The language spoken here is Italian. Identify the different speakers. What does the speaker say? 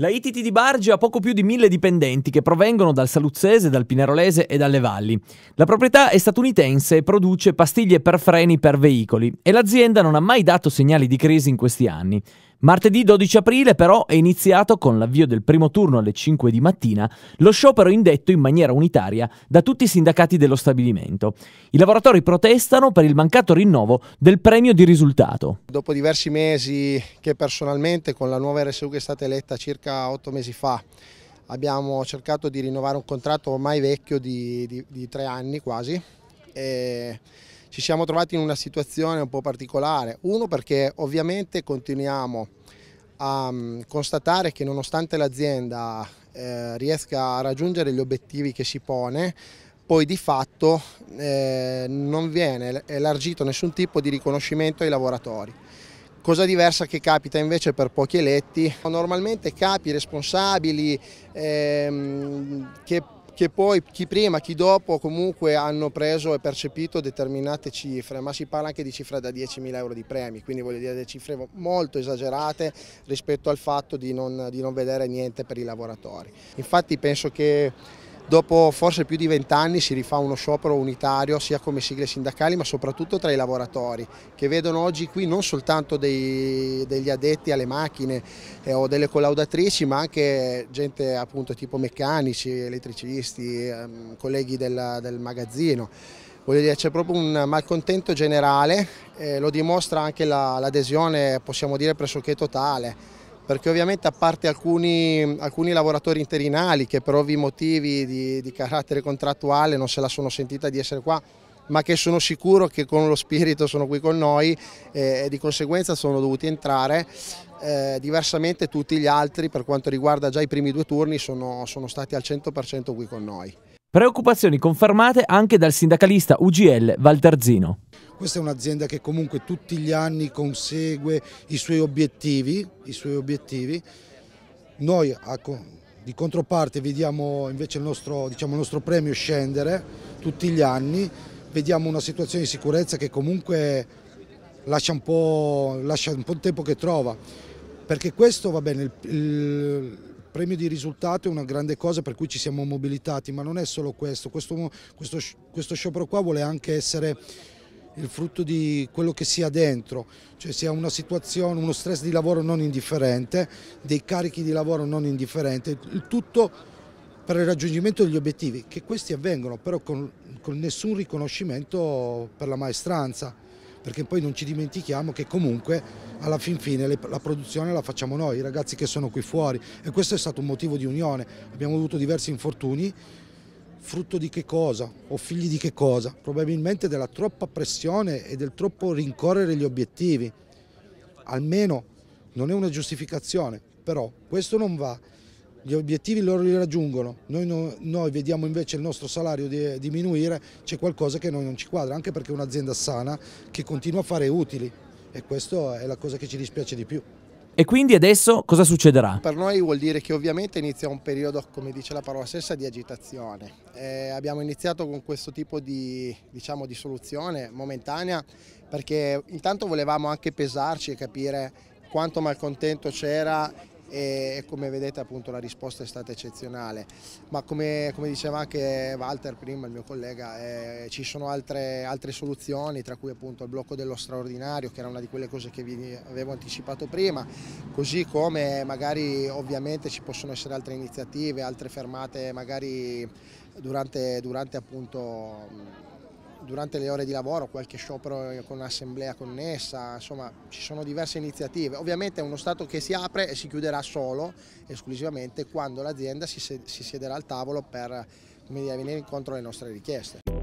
Speaker 1: La ITT di Bargi ha poco più di mille dipendenti che provengono dal Saluzzese, dal Pinerolese e dalle valli. La proprietà è statunitense e produce pastiglie per freni per veicoli e l'azienda non ha mai dato segnali di crisi in questi anni. Martedì 12 aprile però è iniziato con l'avvio del primo turno alle 5 di mattina lo sciopero indetto in maniera unitaria da tutti i sindacati dello stabilimento. I lavoratori protestano per il mancato rinnovo del premio di risultato.
Speaker 2: Dopo diversi mesi che personalmente con la nuova RSU che è stata eletta circa 8 mesi fa abbiamo cercato di rinnovare un contratto ormai vecchio di, di, di tre anni quasi e ci siamo trovati in una situazione un po' particolare, uno perché ovviamente continuiamo a mm, constatare che nonostante l'azienda eh, riesca a raggiungere gli obiettivi che si pone, poi di fatto eh, non viene elargito nessun tipo di riconoscimento ai lavoratori. Cosa diversa che capita invece per pochi eletti, normalmente capi responsabili ehm, che che poi chi prima, chi dopo comunque hanno preso e percepito determinate cifre, ma si parla anche di cifre da 10.000 euro di premi, quindi voglio dire delle cifre molto esagerate rispetto al fatto di non, di non vedere niente per i lavoratori. Infatti penso che Dopo forse più di vent'anni si rifà uno sciopero unitario sia come sigle sindacali ma soprattutto tra i lavoratori che vedono oggi qui non soltanto dei, degli addetti alle macchine eh, o delle collaudatrici ma anche gente appunto tipo meccanici, elettricisti, eh, colleghi della, del magazzino. Voglio dire, c'è proprio un malcontento generale, eh, lo dimostra anche l'adesione, la, possiamo dire, pressoché totale perché ovviamente a parte alcuni, alcuni lavoratori interinali che per ovvi motivi di, di carattere contrattuale non se la sono sentita di essere qua, ma che sono sicuro che con lo spirito sono qui con noi e, eh, e di conseguenza sono dovuti entrare. Eh, diversamente tutti gli altri per quanto riguarda già i primi due turni sono, sono stati al 100%
Speaker 3: qui con noi.
Speaker 1: Preoccupazioni confermate anche dal sindacalista UGL Valtarzino.
Speaker 3: Questa è un'azienda che comunque tutti gli anni consegue i suoi obiettivi, i suoi obiettivi. Noi a, di controparte vediamo invece il nostro, diciamo, il nostro premio scendere tutti gli anni, vediamo una situazione di sicurezza che comunque lascia un po', lascia un po il tempo che trova, perché questo va bene, il, il, premio di risultato è una grande cosa per cui ci siamo mobilitati, ma non è solo questo, questo, questo, questo sciopero qua vuole anche essere il frutto di quello che sia dentro, cioè sia una situazione, uno stress di lavoro non indifferente, dei carichi di lavoro non indifferente, il tutto per il raggiungimento degli obiettivi, che questi avvengono però con, con nessun riconoscimento per la maestranza, perché poi non ci dimentichiamo che comunque alla fin fine la produzione la facciamo noi, i ragazzi che sono qui fuori e questo è stato un motivo di unione, abbiamo avuto diversi infortuni frutto di che cosa o figli di che cosa? Probabilmente della troppa pressione e del troppo rincorrere gli obiettivi. Almeno non è una giustificazione, però questo non va. Gli obiettivi loro li raggiungono, noi, no, noi vediamo invece il nostro salario di, diminuire, c'è qualcosa che a noi non ci quadra, anche perché è un'azienda sana che continua a fare utili e questa è la cosa che ci dispiace di più.
Speaker 1: E quindi adesso cosa succederà?
Speaker 3: Per noi vuol dire che ovviamente inizia un periodo, come dice la parola stessa,
Speaker 2: di agitazione. Eh, abbiamo iniziato con questo tipo di, diciamo, di soluzione momentanea perché intanto volevamo anche pesarci e capire quanto malcontento c'era e, come vedete appunto la risposta è stata eccezionale. Ma come, come diceva anche Walter prima, il mio collega, eh, ci sono altre, altre, soluzioni, tra cui appunto il blocco dello straordinario, che era una di quelle cose che vi avevo anticipato prima, così come magari ovviamente ci possono essere altre iniziative, altre fermate magari durante, durante appunto durante le ore di lavoro, qualche sciopero con un'assemblea connessa, insomma ci sono diverse iniziative. Ovviamente è uno Stato che si apre e si chiuderà solo, esclusivamente, quando l'azienda si, siederà al tavolo per dire, venire incontro alle nostre richieste.